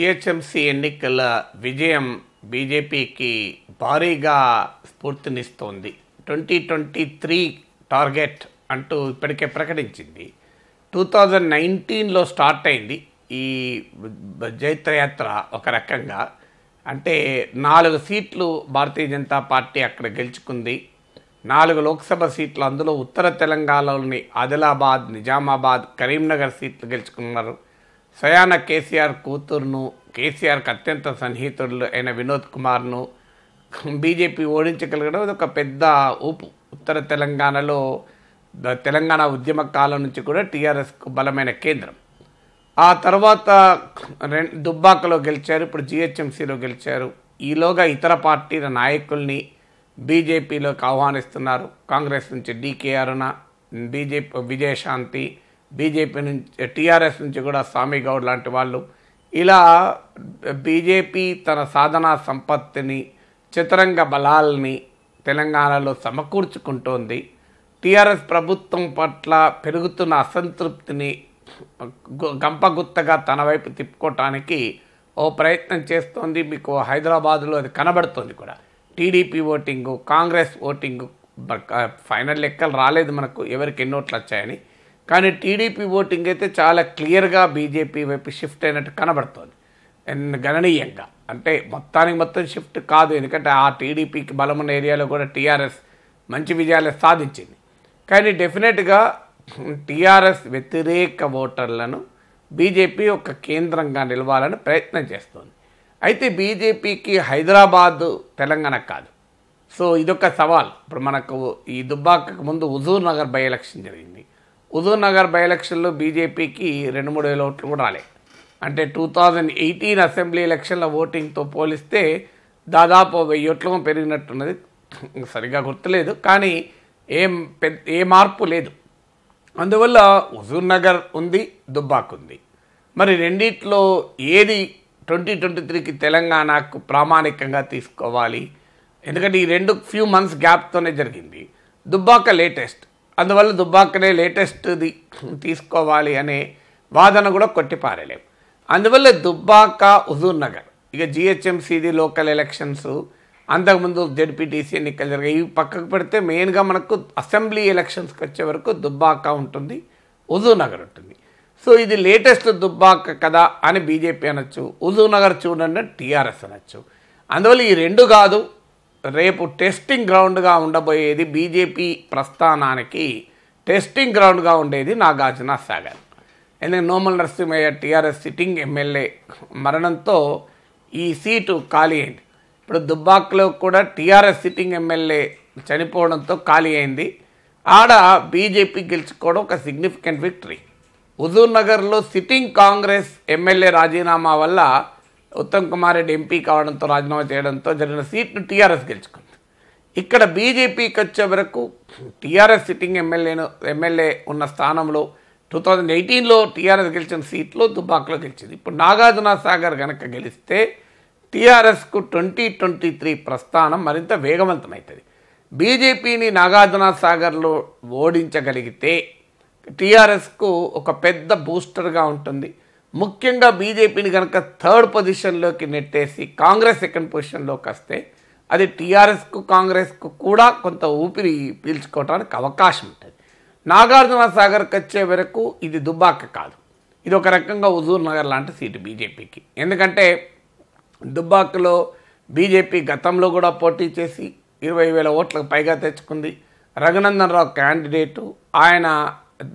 GHMC ఎన్నికల విజయం బీజేపీకి భారీగా స్ఫూర్తినిస్తోంది ట్వంటీ ట్వంటీ త్రీ టార్గెట్ అంటూ ఇప్పటికే ప్రకటించింది టూ థౌజండ్ నైన్టీన్లో స్టార్ట్ అయింది ఈ జైత్రయాత్ర ఒక రకంగా అంటే నాలుగు సీట్లు భారతీయ జనతా పార్టీ అక్కడ గెలుచుకుంది నాలుగు లోక్సభ సీట్లు అందులో ఉత్తర తెలంగాణలోని ఆదిలాబాద్ నిజామాబాద్ కరీంనగర్ సీట్లు గెలుచుకున్నారు సయాన కేసీఆర్ కూతురును కేసీఆర్కి అత్యంత సన్నిహితుడు అయిన వినోద్ కుమార్ను బీజేపీ ఓడించగలగడం ఒక పెద్ద ఊపు ఉత్తర తెలంగాణలో తెలంగాణ ఉద్యమ కాలం నుంచి కూడా టీఆర్ఎస్కు బలమైన కేంద్రం ఆ తర్వాత దుబ్బాకలో గెలిచారు ఇప్పుడు జిహెచ్ఎంసీలో గెలిచారు ఈలోగా ఇతర పార్టీల నాయకుల్ని బీజేపీలోకి ఆహ్వానిస్తున్నారు కాంగ్రెస్ నుంచి అరుణ బీజేపీ విజయశాంతి బీజేపీ నుంచి టీఆర్ఎస్ నుంచి కూడా స్వామి గౌడ్ లాంటి వాళ్ళు ఇలా బీజేపీ తన సాధనా సంపత్తిని చిత్రంగ బలాల్ని తెలంగాణలో సమకూర్చుకుంటోంది టీఆర్ఎస్ ప్రభుత్వం పట్ల పెరుగుతున్న అసంతృప్తిని గంపగుత్తగా తన వైపు తిప్పుకోవటానికి ఓ ప్రయత్నం చేస్తోంది మీకు హైదరాబాదులో అది కనబడుతోంది కూడా TDP voting Congress voting final లెక్కలు రాలేదు మనకు ఎవరికి ఎన్నోట్లు వచ్చాయని కానీ టీడీపీ ఓటింగ్ అయితే చాలా క్లియర్గా బీజేపీ వైపు షిఫ్ట్ అయినట్టు కనబడుతోంది గణనీయంగా అంటే మొత్తానికి మొత్తం షిఫ్ట్ కాదు ఎందుకంటే ఆ టీడీపీకి బలమున్న ఏరియాలో కూడా టీఆర్ఎస్ మంచి విజయాలు సాధించింది కానీ డెఫినెట్గా టీఆర్ఎస్ వ్యతిరేక ఓటర్లను బీజేపీ ఒక కేంద్రంగా నిలవాలని ప్రయత్నం చేస్తోంది అయితే బీజేపీకి హైదరాబాదు తెలంగాణ కాదు సో ఇదొక సవాల్ ఇప్పుడు మనకు ఈ దుబ్బాకకు ముందు హుజూర్ నగర్ బై ఎలక్షన్ జరిగింది హుజూర్ నగర్ బై ఎలక్షన్లో బీజేపీకి రెండు మూడు వేల ఓట్లు కూడా రాలే అంటే టూ థౌజండ్ ఎయిటీన్ అసెంబ్లీ ఎలక్షన్ల ఓటింగ్తో పోలిస్తే దాదాపు వెయ్యి ఓట్లు పెరిగినట్టున్నది సరిగా గుర్తులేదు కానీ ఏం పెద్ద ఏ మార్పు లేదు అందువల్ల హుజూర్ నగర్ ఉంది దుబ్బాక్ ఉంది మరి రెండిట్లో ఏది ట్వంటీ ట్వంటీ త్రీకి తెలంగాణకు ప్రామాణికంగా తీసుకోవాలి ఎందుకంటే ఈ రెండు ఫ్యూ మంత్స్ గ్యాప్తోనే జరిగింది దుబ్బాక లేటెస్ట్ అందువల్ల దుబ్బాకనే లేటెస్ట్ది తీసుకోవాలి అనే వాదన కూడా కొట్టిపారలేము అందువల్ల దుబ్బాక హుజూర్ నగర్ ఇక జిహెచ్ఎంసీది లోకల్ ఎలక్షన్స్ అంతకుముందు జడ్పీటీసీ ఎన్నికలు జరిగాయి ఇవి పక్కకు పెడితే మెయిన్గా మనకు అసెంబ్లీ ఎలక్షన్స్కి వచ్చే వరకు దుబ్బాక ఉంటుంది హుజూర్ నగర్ ఉంటుంది సో ఇది లేటెస్ట్ దుబ్బాక కదా అని బీజేపీ అనొచ్చు హుజూర్ నగర్ చూడండి టీఆర్ఎస్ అనొచ్చు అందువల్ల ఈ రెండు కాదు రేపు టెస్టింగ్ గ్రౌండ్గా ఉండబోయేది బీజేపీ ప్రస్థానానికి టెస్టింగ్ గ్రౌండ్గా ఉండేది నాగార్జున సాగర్ ఎందుకంటే Nomula Narasimhaiah TRS sitting MLA మరణంతో ఈ సీటు ఖాళీ అయింది ఇప్పుడు దుబ్బాక్లో కూడా టీఆర్ఎస్ సిట్టింగ్ ఎమ్మెల్యే చనిపోవడంతో ఖాళీ అయింది ఆడ బీజేపీ గెలుచుకోవడం ఒక సిగ్నిఫికెంట్ విక్టరీ హుజూర్నగర్లో సిట్టింగ్ కాంగ్రెస్ ఎమ్మెల్యే రాజీనామా వల్ల ఉత్తమ్ కుమార్ రెడ్డి ఎంపీ కావడంతో రాజీనామా చేయడంతో జరిగిన సీట్ను టీఆర్ఎస్ గెలుచుకుంది ఇక్కడ బీజేపీకి వచ్చే వరకు టీఆర్ఎస్ సిట్టింగ్ ఎమ్మెల్యేను ఎమ్మెల్యే ఉన్న స్థానంలో టూ థౌజండ్ ఎయిటీన్లో టీఆర్ఎస్ గెలిచిన సీట్లో దుబాక్లో గెలిచింది ఇప్పుడు నాగార్జున సాగర్ కనుక గెలిస్తే టీఆర్ఎస్కు ట్వంటీ ట్వంటీ త్రీ ప్రస్థానం మరింత వేగవంతమవుతుంది బీజేపీని నాగార్జున సాగర్లో ఓడించగలిగితే టీఆర్ఎస్కు ఒక పెద్ద బూస్టర్గా ఉంటుంది ముఖ్యంగా బీజేపీని కనుక థర్డ్ పొజిషన్లోకి నెట్టేసి కాంగ్రెస్ సెకండ్ పొజిషన్లోకి వస్తే అది టీఆర్ఎస్కు కాంగ్రెస్కు కూడా కొంత ఊపిరి పీల్చుకోవడానికి అవకాశం ఉంటుంది నాగార్జున సాగర్కి వచ్చే వరకు ఇది దుబ్బాక కాదు ఇది ఒక రకంగా హుజూర్ నగర్ లాంటి సీటు బీజేపీకి ఎందుకంటే దుబ్బాకలో బీజేపీ గతంలో కూడా పోటీ చేసి ఇరవై వేల ఓట్లకు పైగా తెచ్చుకుంది రఘునందన్ రావు క్యాండిడేటు ఆయన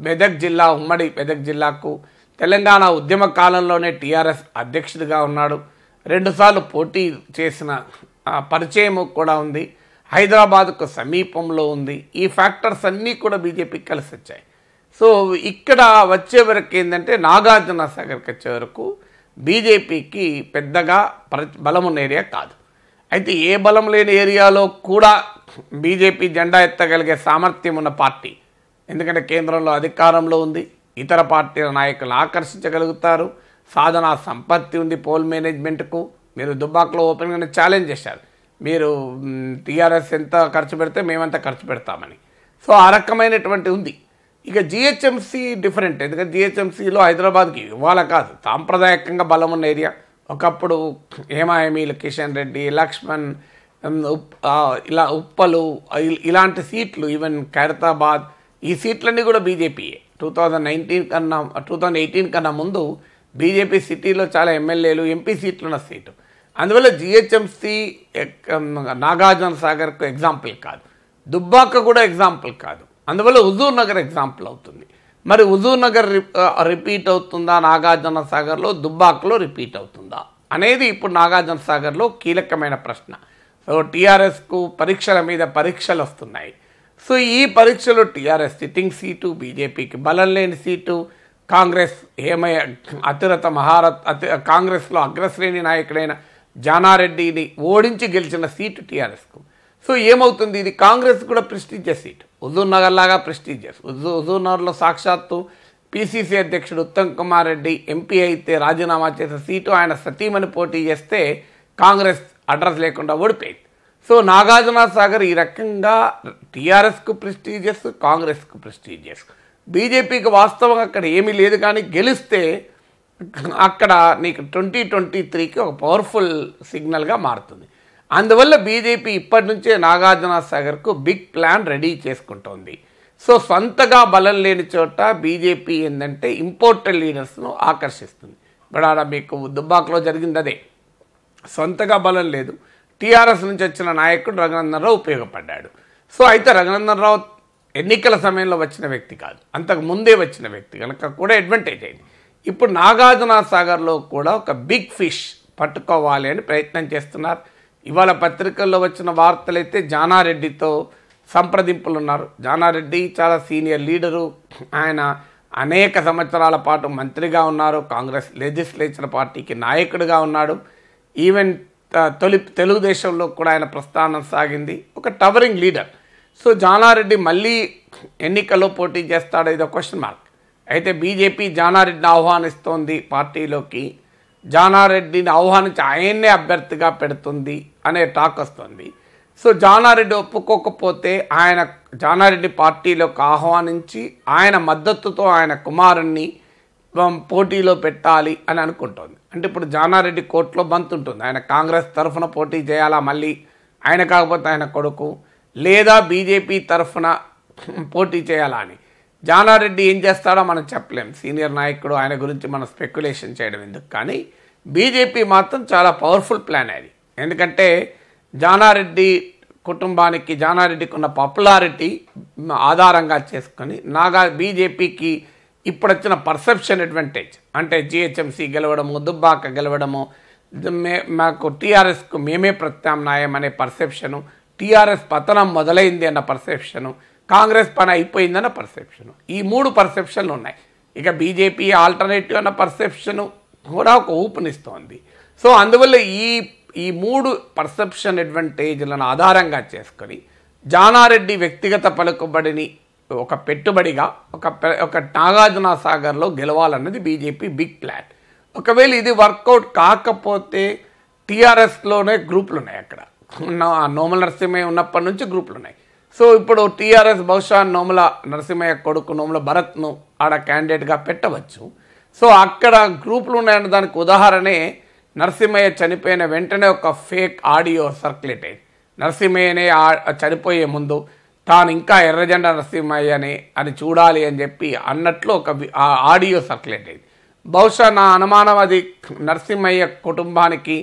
మెదక్ జిల్లా ఉమ్మడి మెదక్ జిల్లాకు తెలంగాణ ఉద్యమ కాలంలోనే టీఆర్ఎస్ అధ్యక్షుడిగా ఉన్నాడు రెండుసార్లు పోటీ చేసిన పరిచయం కూడా ఉంది హైదరాబాద్కు సమీపంలో ఉంది ఈ ఫ్యాక్టర్స్ అన్నీ కూడా బీజేపీకి కలిసి వచ్చాయి సో ఇక్కడ వచ్చే వరకు ఏంటంటే నాగార్జున సాగర్కి వచ్చే వరకు బీజేపీకి పెద్దగా ప్ర బలం ఏరియా కాదు అయితే ఏ బలం లేని ఏరియాలో కూడా బీజేపీ జెండా ఎత్తగలిగే సామర్థ్యం ఉన్న పార్టీ ఎందుకంటే కేంద్రంలో అధికారంలో ఉంది ఇతర పార్టీల నాయకులను ఆకర్షించగలుగుతారు సాధన సంపత్తి ఉంది పోల్ మేనేజ్మెంట్కు మీరు దుబ్బాక్లో ఓపెన్గానే ఛాలెంజ్ చేశారు మీరు టీఆర్ఎస్ ఎంత ఖర్చు పెడితే మేమంతా ఖర్చు పెడతామని సో ఆ రకమైనటువంటి ఉంది ఇక జిహెచ్ఎంసీ డిఫరెంట్ ఎందుకంటే జిహెచ్ఎంసీలో హైదరాబాద్కి ఇవాళ కాదు సాంప్రదాయకంగా బలం ఉన్న ఏరియా ఒకప్పుడు హేమాయమీలు కిషన్ రెడ్డి లక్ష్మణ్ ఇలా ఉప్పలు ఇలాంటి సీట్లు ఈవెన్ ఖైరతాబాద్ ఈ సీట్లన్నీ కూడా బీజేపీయే టూ థౌజండ్ నైన్టీన్ కన్నా టూ థౌజండ్ ఎయిటీన్ కన్నా ముందు బీజేపీ సిటీలో చాలా ఎమ్మెల్యేలు ఎంపీ సీట్లు ఉన్న సీటు అందువల్ల జిహెచ్ఎంసీ నాగార్జున సాగర్కు ఎగ్జాంపుల్ కాదు దుబ్బాక కూడా ఎగ్జాంపుల్ కాదు అందువల్ల హుజూర్ నగర్ ఎగ్జాంపుల్ అవుతుంది మరి హుజూర్ నగర్ రిపీట్ అవుతుందా నాగార్జున సాగర్లో దుబ్బాకలో రిపీట్ అవుతుందా అనేది ఇప్పుడు నాగార్జున సాగర్లో కీలకమైన ప్రశ్న సో టీఆర్ఎస్కు పరీక్షల మీద పరీక్షలు వస్తున్నాయి సో ఈ పరీక్షలో టీఆర్ఎస్ సిట్టింగ్ సీటు బీజేపీకి బలం లేని సీటు కాంగ్రెస్ ఏమయ అతిరత మహారత్ అతి కాంగ్రెస్లో అగ్రశ్రేణి నాయకుడైన జానారెడ్డిని ఓడించి గెలిచిన సీటు టీఆర్ఎస్కు సో ఏమవుతుంది ఇది కాంగ్రెస్ కూడా ప్రెస్టీజియస్ సీట్ హుజూర్ నగర్ లాగా ప్రెస్టీజియస్ హుజూర్ నగర్లో సాక్షాత్తు పిసిసి అధ్యక్షుడు ఉత్తమ్ కుమార్ రెడ్డి ఎంపీ అయితే రాజీనామా చేసే సీటు ఆయన సతీమణి పోటీ చేస్తే కాంగ్రెస్ అడ్రస్ లేకుండా ఓడిపోయింది సో నాగార్జున సాగర్ ఈ రకంగా టీఆర్ఎస్కు ప్రెస్టీజియస్ కాంగ్రెస్కు ప్రెస్టీజియస్ బీజేపీకి వాస్తవం అక్కడ ఏమీ లేదు కానీ గెలిస్తే అక్కడ నీకు ట్వంటీ ట్వంటీ త్రీకి ఒక పవర్ఫుల్ సిగ్నల్గా మారుతుంది అందువల్ల బీజేపీ ఇప్పటి నుంచే నాగార్జున సాగర్కు బిగ్ ప్లాన్ రెడీ చేసుకుంటోంది సో సొంతగా బలం లేని చోట బీజేపీ ఏంటంటే ఇంపోర్టెడ్ లీడర్స్ను ఆకర్షిస్తుంది ఇప్పుడు మీకు దుబ్బాకలో జరిగింది అదే సొంతగా బలం లేదు టీఆర్ఎస్ నుంచి వచ్చిన నాయకుడు రఘునందనరావు ఉపయోగపడ్డాడు సో అయితే రఘునందనరావు ఎన్నికల సమయంలో వచ్చిన వ్యక్తి కాదు అంతకు ముందే వచ్చిన వ్యక్తి కనుక కూడా అడ్వాంటేజ్ అయింది ఇప్పుడు నాగార్జున సాగర్లో కూడా ఒక బిగ్ ఫిష్ పట్టుకోవాలి అని ప్రయత్నం చేస్తున్నారు ఇవాళ పత్రికల్లో వచ్చిన వార్తలైతే జానారెడ్డితో సంప్రదింపులు ఉన్నారు జానారెడ్డి చాలా సీనియర్ లీడరు ఆయన అనేక సంవత్సరాల పాటు మంత్రిగా ఉన్నారు కాంగ్రెస్ లెజిస్లేచర్ పార్టీకి నాయకుడిగా ఉన్నాడు ఈవెన్ తొలి తెలుగుదేశంలో కూడా ఆయన ప్రస్థానం సాగింది ఒక టవరింగ్ లీడర్ సో జానారెడ్డి మళ్ళీ ఎన్నికల్లో పోటీ చేస్తాడు ఇది క్వశ్చన్ మార్క్ అయితే బీజేపీ జానారెడ్డిని ఆహ్వానిస్తోంది పార్టీలోకి జానారెడ్డిని ఆహ్వానించి ఆయన్నే అభ్యర్థిగా పెడుతుంది అనే టాక్ వస్తుంది సో జానారెడ్డి ఒప్పుకోకపోతే ఆయన జానారెడ్డి పార్టీలోకి ఆహ్వానించి ఆయన మద్దతుతో ఆయన కుమారుణ్ణి పోటీలో పెట్టాలి అని అనుకుంటుంది అంటే ఇప్పుడు జానారెడ్డి కోర్టులో బంత్ ఉంటుంది ఆయన కాంగ్రెస్ తరఫున పోటీ చేయాలా మళ్ళీ ఆయన కాకపోతే ఆయన కొడుకు లేదా బీజేపీ తరఫున పోటీ చేయాలా అని జానారెడ్డి ఏం చేస్తాడో మనం చెప్పలేం సీనియర్ నాయకుడు ఆయన గురించి మనం స్పెక్యులేషన్ చేయడం ఎందుకు కానీ బీజేపీ మాత్రం చాలా పవర్ఫుల్ ప్లాన్ అది ఎందుకంటే జానారెడ్డి కుటుంబానికి జానారెడ్డికి ఉన్న పాపులారిటీ ఆధారంగా చేసుకొని నాగా బీజేపీకి ఇప్పుడు వచ్చిన పర్సెప్షన్ అడ్వాంటేజ్ అంటే జిహెచ్ఎంసీ గెలవడము దుబ్బాక గెలవడము మే మాకు టీఆర్ఎస్కు మేమే ప్రత్యామ్నాయం అనే పర్సెప్షను టీఆర్ఎస్ పతనం మొదలైంది అన్న పర్సెప్షను కాంగ్రెస్ పని అయిపోయిందన్న పర్సెప్షను ఈ మూడు పర్సెప్షన్లు ఉన్నాయి ఇక బీజేపీ ఆల్టర్నేటివ్ అన్న పర్సెప్షను కూడా ఒక ఊపునిస్తోంది సో అందువల్ల ఈ ఈ మూడు పర్సెప్షన్ అడ్వాంటేజ్లను ఆధారంగా చేసుకొని జానారెడ్డి వ్యక్తిగత పలుకుబడిని ఒక పెట్టుబడిగా ఒక ఒక నాగార్జున సాగర్లో గెలవాలన్నది బీజేపీ బిగ్ ప్లాన్ ఒకవేళ ఇది వర్కౌట్ కాకపోతే టీఆర్ఎస్లోనే గ్రూపులు ఉన్నాయి అక్కడ నోముల నరసింహయ్య ఉన్నప్పటి నుంచి గ్రూపులు ఉన్నాయి సో ఇప్పుడు టీఆర్ఎస్ బహుశా నోముల నరసింహయ్య కొడుకు నోముల భరత్ను ఆడ క్యాండిడేట్గా పెట్టవచ్చు సో అక్కడ గ్రూపులు ఉన్నాయన్న దానికి ఉదాహరణే నరసింహయ్య చనిపోయిన వెంటనే ఒక ఫేక్ ఆడియో సర్క్యులేట్ అయింది నరసింహయ్యనే చనిపోయే ముందు తాను ఇంకా ఎర్రజెండ నరసింహయ్యని అని చూడాలి అని చెప్పి అన్నట్లు ఒక ఆడియో సర్క్యులేట్ అయింది బహుశా నా అనుమానం అది నరసింహయ్య కుటుంబానికి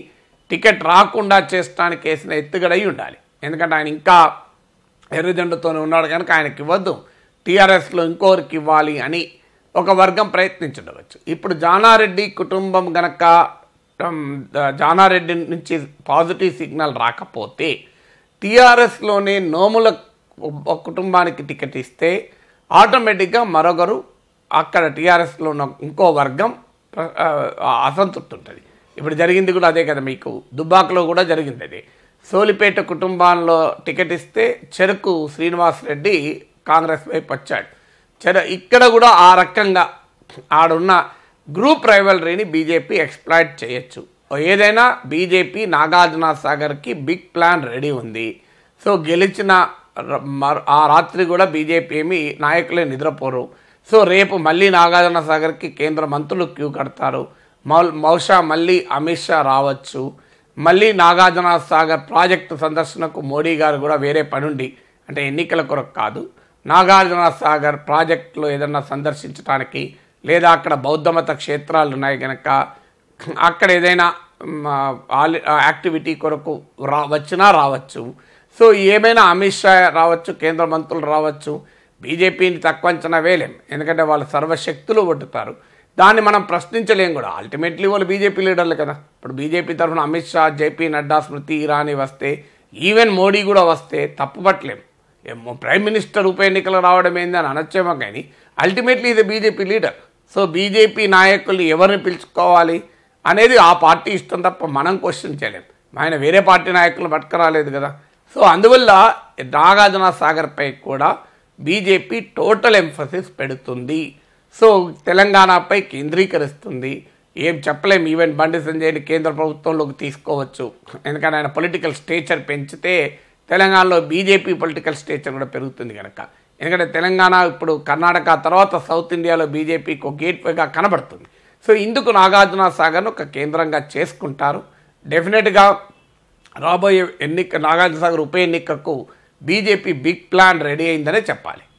టికెట్ రాకుండా చేసడానికి వేసిన ఎత్తుగడై ఉండాలి ఎందుకంటే ఆయన ఇంకా ఎర్రజెండతోనే ఉన్నాడు కనుక ఆయనకి ఇవ్వద్దు టీఆర్ఎస్లో ఇంకోరికి ఇవ్వాలి అని ఒక వర్గం ప్రయత్నించుండవచ్చు ఇప్పుడు జానారెడ్డి కుటుంబం గనక జానారెడ్డి నుంచి పాజిటివ్ సిగ్నల్ రాకపోతే టీఆర్ఎస్లోనే నోముల ఒక కుటుంబానికి టికెట్ ఇస్తే ఆటోమేటిక్గా మరొకరు అక్కడ టీఆర్ఎస్లో ఉన్న ఇంకో వర్గం అసంతృప్తి ఉంటుంది ఇప్పుడు జరిగింది కూడా అదే కదా మీకు దుబ్బాకలో కూడా జరిగింది అదే సోలిపేట కుటుంబంలో టికెట్ ఇస్తే చెరుకు శ్రీనివాస్ రెడ్డి కాంగ్రెస్ వైపు వచ్చాడు చెర ఇక్కడ కూడా ఆ రకంగా ఆడున్న గ్రూప్ రైవలరీని బీజేపీ ఎక్స్ప్లాయిట్ చేయొచ్చు ఏదైనా బీజేపీ నాగార్జున సాగర్కి బిగ్ ప్లాన్ రెడీ ఉంది సో గెలిచిన ఆ రాత్రి కూడా బీజేపీ ఏమి నాయకులే నిద్రపోరు సో రేపు మళ్ళీ నాగార్జున సాగర్కి కేంద్ర మంత్రులు క్యూ కడతారు బహుశా మళ్ళీ అమిత్ షా రావచ్చు మళ్ళీ నాగార్జున సాగర్ ప్రాజెక్టు సందర్శనకు మోడీ గారు కూడా వేరే పనుండి అంటే ఎన్నికల కొరకు కాదు నాగార్జున సాగర్ ప్రాజెక్టులో ఏదన్నా సందర్శించడానికి లేదా అక్కడ బౌద్ధమత క్షేత్రాలు ఉన్నాయి కనుక అక్కడ ఏదైనా యాక్టివిటీ కొరకు రా వచ్చినా రావచ్చు సో ఏమైనా అమిత్ షా రావచ్చు కేంద్ర మంత్రులు రావచ్చు బీజేపీని తక్కువ అంచనా వేయలేం ఎందుకంటే వాళ్ళు సర్వశక్తులు ఒట్టుతారు దాన్ని మనం ప్రశ్నించలేం కూడా అల్టిమేట్లీ వాళ్ళు బీజేపీ లీడర్లు కదా ఇప్పుడు బీజేపీ తరఫున అమిత్ షా జేపీ నడ్డా స్మృతి ఇరానీ వస్తే ఈవెన్ మోడీ కూడా వస్తే తప్పుపట్టలేం ప్రైమ్ మినిస్టర్ ఉప ఎన్నికలు రావడం ఏంది అని అనొచ్చేమో కానీ అల్టిమేట్లీ ఇది బీజేపీ లీడర్ సో బీజేపీ నాయకులు ఎవరిని పిలుచుకోవాలి అనేది ఆ పార్టీ ఇష్టం తప్ప మనం క్వశ్చన్ చేయలేం ఆయన వేరే పార్టీ నాయకులు పట్టుకురాలేదు కదా సో అందువల్ల నాగార్జున సాగర్పై కూడా బీజేపీ టోటల్ ఎంఫసిస్ పెడుతుంది సో తెలంగాణపై కేంద్రీకరిస్తుంది ఏం చెప్పలేము ఈవెన్ బండి సంజయ్ని కేంద్ర ప్రభుత్వంలోకి తీసుకోవచ్చు ఎందుకంటే ఆయన పొలిటికల్ స్టేచర్ పెంచితే తెలంగాణలో బీజేపీ పొలిటికల్ స్టేచర్ కూడా పెరుగుతుంది కనుక ఎందుకంటే తెలంగాణ ఇప్పుడు కర్ణాటక తర్వాత సౌత్ ఇండియాలో బీజేపీకి ఒక గేట్వేగా కనబడుతుంది సో ఇందుకు నాగార్జున సాగర్ను ఒక కేంద్రంగా చేసుకుంటారు డెఫినెట్గా రాబోయే ఎన్నిక నాగార్జునసాగర్ ఉప ఎన్నికకు బీజేపీ బిగ్ ప్లాన్ రెడీ అయిందనే చెప్పాలి